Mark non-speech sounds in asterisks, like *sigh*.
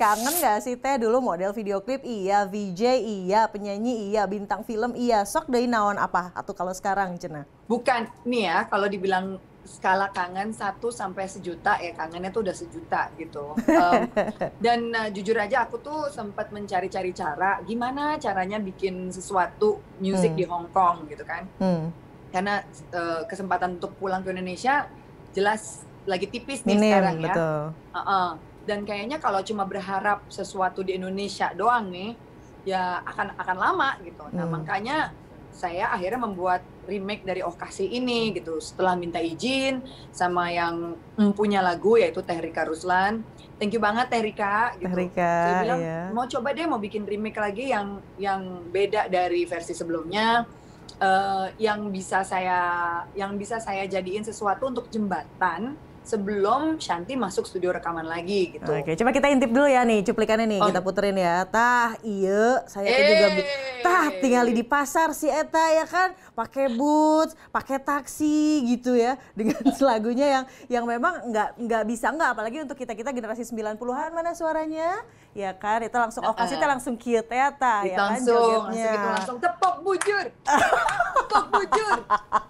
Kangen gak sih Teh dulu model video klip? Iya, VJ iya, penyanyi iya, bintang film iya. Sok dari naon apa? Atau kalau sekarang Cena? Bukan, nih ya kalau dibilang skala kangen 1 sampai sejuta ya kangennya tuh udah sejuta gitu. Um, *laughs* dan uh, jujur aja aku tuh sempat mencari-cari cara gimana caranya bikin sesuatu musik hmm. di Hong Kong gitu kan. Hmm. Karena uh, kesempatan untuk pulang ke Indonesia jelas lagi tipis nih Minim, sekarang ya. Betul. Uh -uh dan kayaknya kalau cuma berharap sesuatu di Indonesia doang nih ya akan akan lama gitu nah hmm. makanya saya akhirnya membuat remake dari Oh Kasih ini gitu setelah minta izin sama yang punya lagu yaitu Teh Rika Ruslan thank you banget Teh Rika gitu. Teh Rika, saya bilang iya. mau coba deh mau bikin remake lagi yang yang beda dari versi sebelumnya uh, yang bisa saya yang bisa saya jadiin sesuatu untuk jembatan sebelum Shanti masuk studio rekaman lagi gitu. Oke, coba kita intip dulu ya nih cuplikannya nih, oh. kita puterin ya. Tah, iya, saya eee. juga eh. tah tinggal di pasar si eta ya kan, pakai boots, pakai taksi gitu ya *laughs* dengan lagunya yang yang memang nggak nggak bisa nggak apalagi untuk kita-kita generasi 90-an mana suaranya? Ya kan, itu langsung oh kasih langsung kieu teh ya, ya kan langsung, gitu, langsung langsung tepok bujur. tepok bujur. *laughs*